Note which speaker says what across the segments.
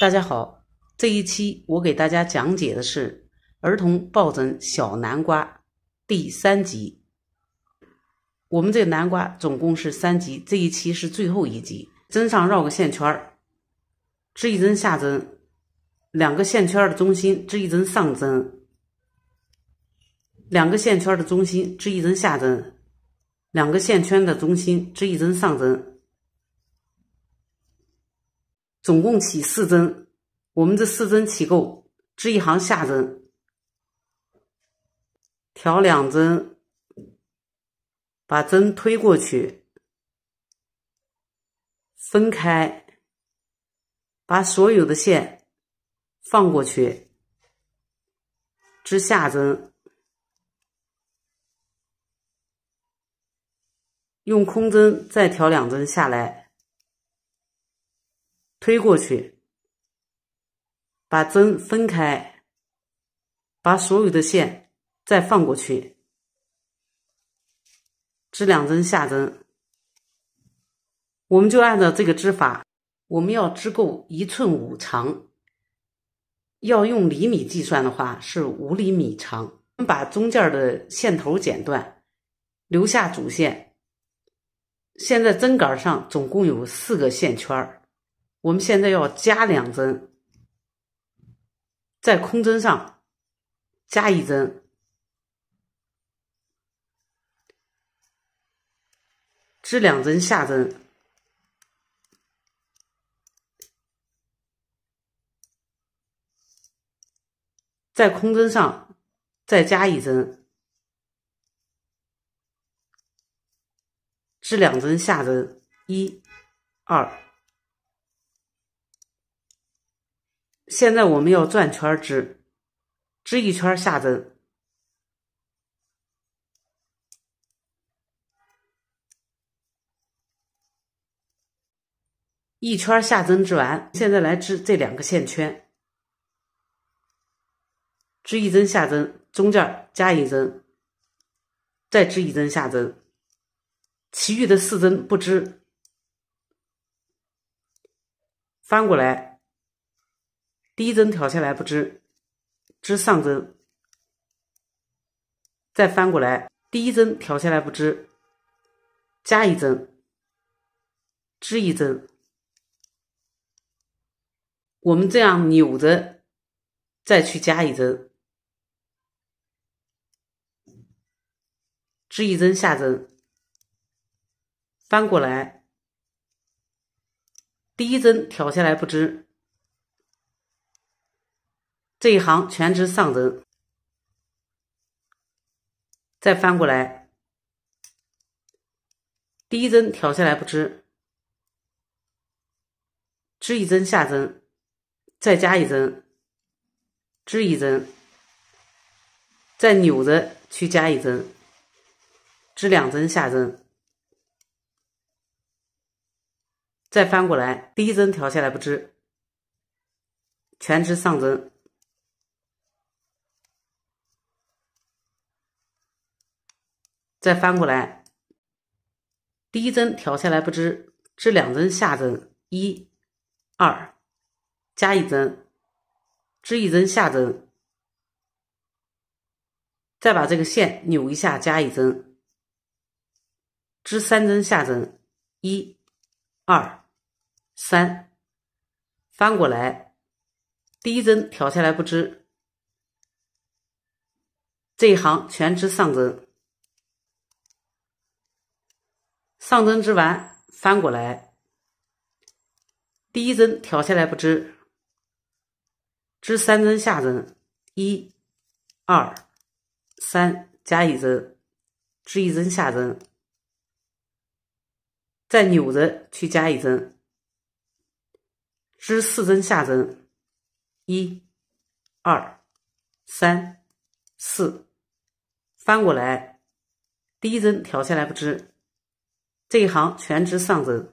Speaker 1: 大家好，这一期我给大家讲解的是儿童抱枕小南瓜第三集。我们这个南瓜总共是三集，这一期是最后一集。针上绕个线圈儿，织一针下针，两个线圈的中心织一针上针，两个线圈的中心织一针下针，两个线圈的中心织一针上针。总共起四针，我们这四针起够，织一行下针，调两针，把针推过去，分开，把所有的线放过去，织下针，用空针再调两针下来。推过去，把针分开，把所有的线再放过去，织两针下针。我们就按照这个织法，我们要织够一寸五长。要用厘米计算的话，是五厘米长。我们把中间的线头剪断，留下主线。现在针杆上总共有四个线圈儿。我们现在要加两针，在空针上加一针，织两针下针，在空针上再加一针，织两针下针，一、二。现在我们要转圈织，织一圈下针，一圈下针织完。现在来织这两个线圈，织一针下针，中间加一针，再织一针下针，其余的四针不织，翻过来。第一针挑下来不织，织上针，再翻过来。第一针挑下来不织，加一针，织一针。我们这样扭着，再去加一针，织一针下针，翻过来。第一针挑下来不织。这一行全织上针，再翻过来，第一针挑下来不织，织一针下针，再加一针，织一针，再扭着去加一针，织两针下针，再翻过来，第一针挑下来不织，全织上针。再翻过来，第一针挑下来不织，织两针下针，一、二，加一针，织一针下针，再把这个线扭一下，加一针，织三针下针，一、二、三，翻过来，第一针挑下来不织，这一行全织上针。上针织完，翻过来，第一针挑下来不织，织三针下针，一二三加一针，织一针下针，再扭着去加一针，织四针下针，一二三四，翻过来，第一针挑下来不织。这一行全织上针，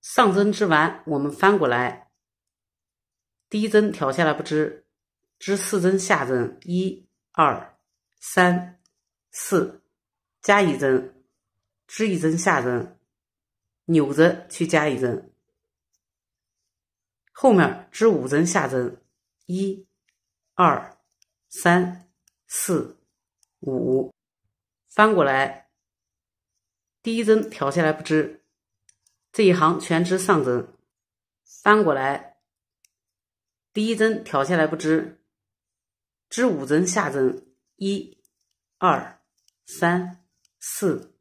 Speaker 1: 上针织完，我们翻过来，第一针挑下来不织，织四针下针，一二三四，加一针，织一针下针，扭着去加一针，后面织五针下针，一二三四五，翻过来。第一针挑下来不织，这一行全织上针，翻过来，第一针挑下来不织，织五针下针，一、二、三、四、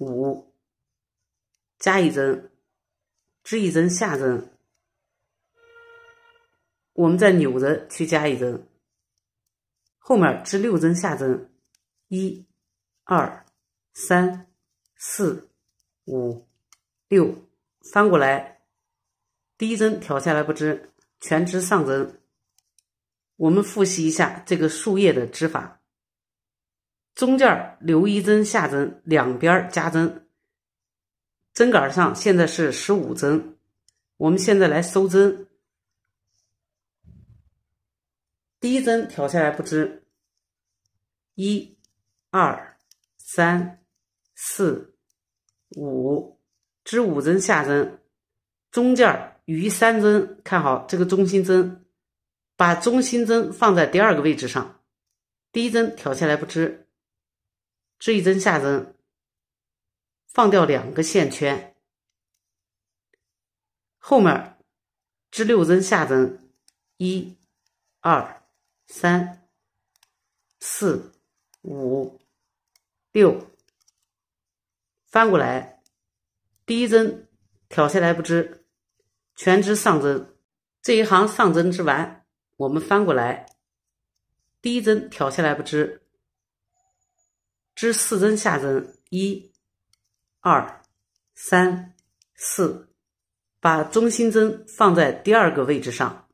Speaker 1: 五，加一针，织一针下针，我们再扭着去加一针，后面织六针下针，一、二、三。四、五、六，翻过来，第一针挑下来不织，全织上针。我们复习一下这个树叶的织法：中间留一针下针，两边加针。针杆上现在是十五针，我们现在来收针。第一针挑下来不织，一、二、三。四、五，织五针下针，中间余三针，看好这个中心针，把中心针放在第二个位置上，第一针挑下来不织，织一针下针，放掉两个线圈，后面织六针下针，一、二、三、四、五、六。翻过来，第一针挑下来不织，全织上针。这一行上针织完，我们翻过来，第一针挑下来不织，织四针下针，一、二、三、四，把中心针放在第二个位置上，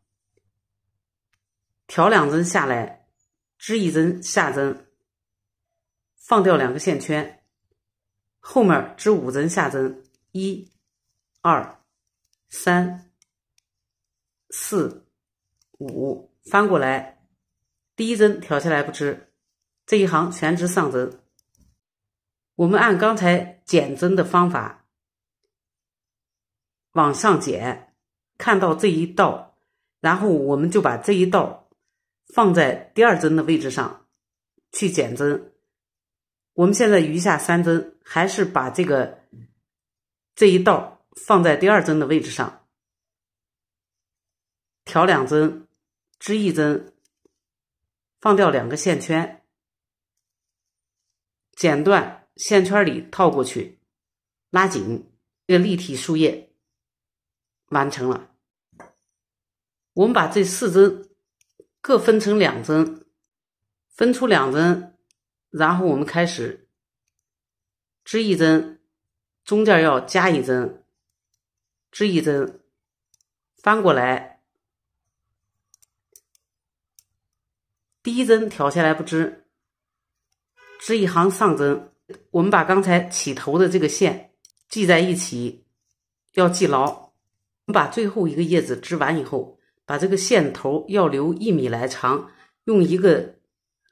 Speaker 1: 挑两针下来，织一针下针，放掉两个线圈。后面织五针下针，一、二、三、四、五，翻过来，第一针挑下来不织，这一行全织上针。我们按刚才减针的方法往上减，看到这一道，然后我们就把这一道放在第二针的位置上，去减针。我们现在余下三针，还是把这个这一道放在第二针的位置上，挑两针，织一针，放掉两个线圈，剪断线圈里套过去，拉紧这个立体树叶，完成了。我们把这四针各分成两针，分出两针。然后我们开始织一针，中间要加一针，织一针，翻过来，第一针挑下来不织，织一行上针。我们把刚才起头的这个线系在一起，要系牢。我们把最后一个叶子织完以后，把这个线头要留一米来长，用一个。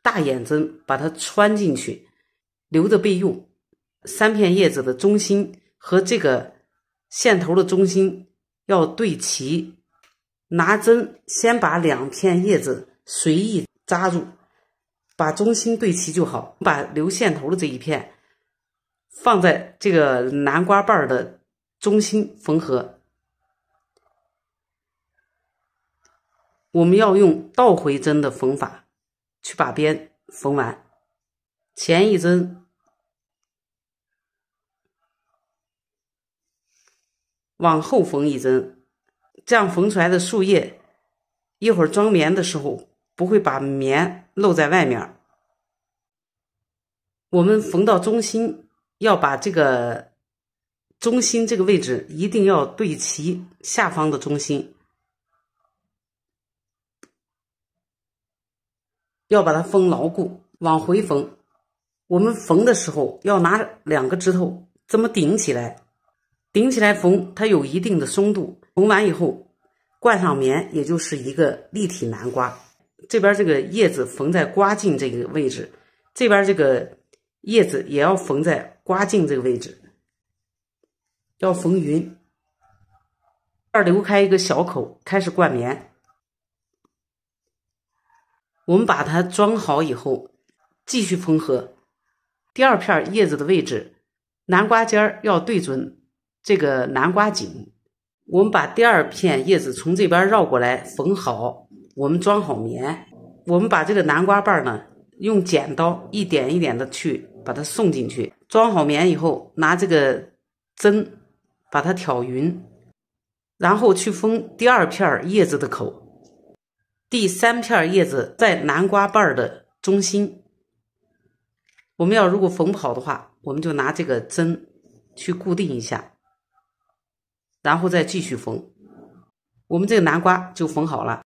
Speaker 1: 大眼针把它穿进去，留着备用。三片叶子的中心和这个线头的中心要对齐。拿针先把两片叶子随意扎住，把中心对齐就好。把留线头的这一片放在这个南瓜瓣的中心缝合。我们要用倒回针的缝法。去把边缝完，前一针，往后缝一针，这样缝出来的树叶，一会儿装棉的时候不会把棉露在外面。我们缝到中心，要把这个中心这个位置一定要对齐下方的中心。要把它缝牢固，往回缝。我们缝的时候要拿两个指头这么顶起来，顶起来缝，它有一定的松度。缝完以后，灌上棉，也就是一个立体南瓜。这边这个叶子缝在瓜茎这个位置，这边这个叶子也要缝在瓜茎这个位置，要缝匀。这儿留开一个小口，开始灌棉。我们把它装好以后，继续缝合第二片叶子的位置，南瓜尖儿要对准这个南瓜颈。我们把第二片叶子从这边绕过来缝好，我们装好棉。我们把这个南瓜瓣呢，用剪刀一点一点的去把它送进去。装好棉以后，拿这个针把它挑匀，然后去封第二片叶子的口。第三片叶子在南瓜瓣的中心，我们要如果缝不好的话，我们就拿这个针去固定一下，然后再继续缝，我们这个南瓜就缝好了。